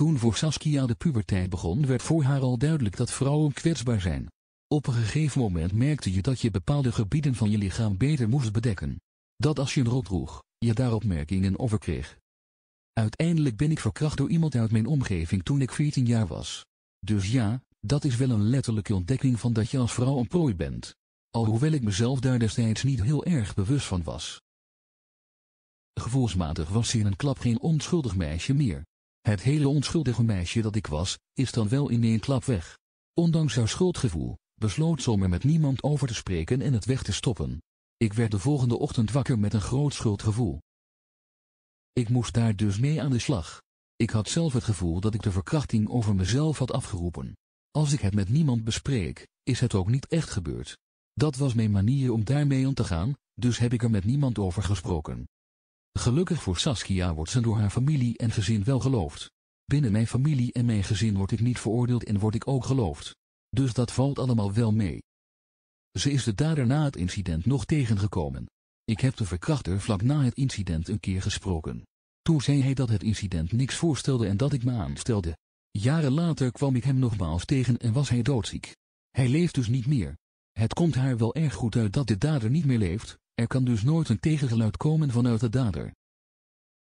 Toen voor Saskia de puberteit begon werd voor haar al duidelijk dat vrouwen kwetsbaar zijn. Op een gegeven moment merkte je dat je bepaalde gebieden van je lichaam beter moest bedekken. Dat als je een rok droeg, je daar opmerkingen over kreeg. Uiteindelijk ben ik verkracht door iemand uit mijn omgeving toen ik 14 jaar was. Dus ja, dat is wel een letterlijke ontdekking van dat je als vrouw een prooi bent. Alhoewel ik mezelf daar destijds niet heel erg bewust van was. Gevoelsmatig was ze in een klap geen onschuldig meisje meer. Het hele onschuldige meisje dat ik was, is dan wel in één klap weg. Ondanks haar schuldgevoel, besloot ze om er met niemand over te spreken en het weg te stoppen. Ik werd de volgende ochtend wakker met een groot schuldgevoel. Ik moest daar dus mee aan de slag. Ik had zelf het gevoel dat ik de verkrachting over mezelf had afgeroepen. Als ik het met niemand bespreek, is het ook niet echt gebeurd. Dat was mijn manier om daarmee om te gaan, dus heb ik er met niemand over gesproken. Gelukkig voor Saskia wordt ze door haar familie en gezin wel geloofd. Binnen mijn familie en mijn gezin word ik niet veroordeeld en word ik ook geloofd. Dus dat valt allemaal wel mee. Ze is de dader na het incident nog tegengekomen. Ik heb de verkrachter vlak na het incident een keer gesproken. Toen zei hij dat het incident niks voorstelde en dat ik me aanstelde. Jaren later kwam ik hem nogmaals tegen en was hij doodziek. Hij leeft dus niet meer. Het komt haar wel erg goed uit dat de dader niet meer leeft, er kan dus nooit een tegengeluid komen vanuit de dader.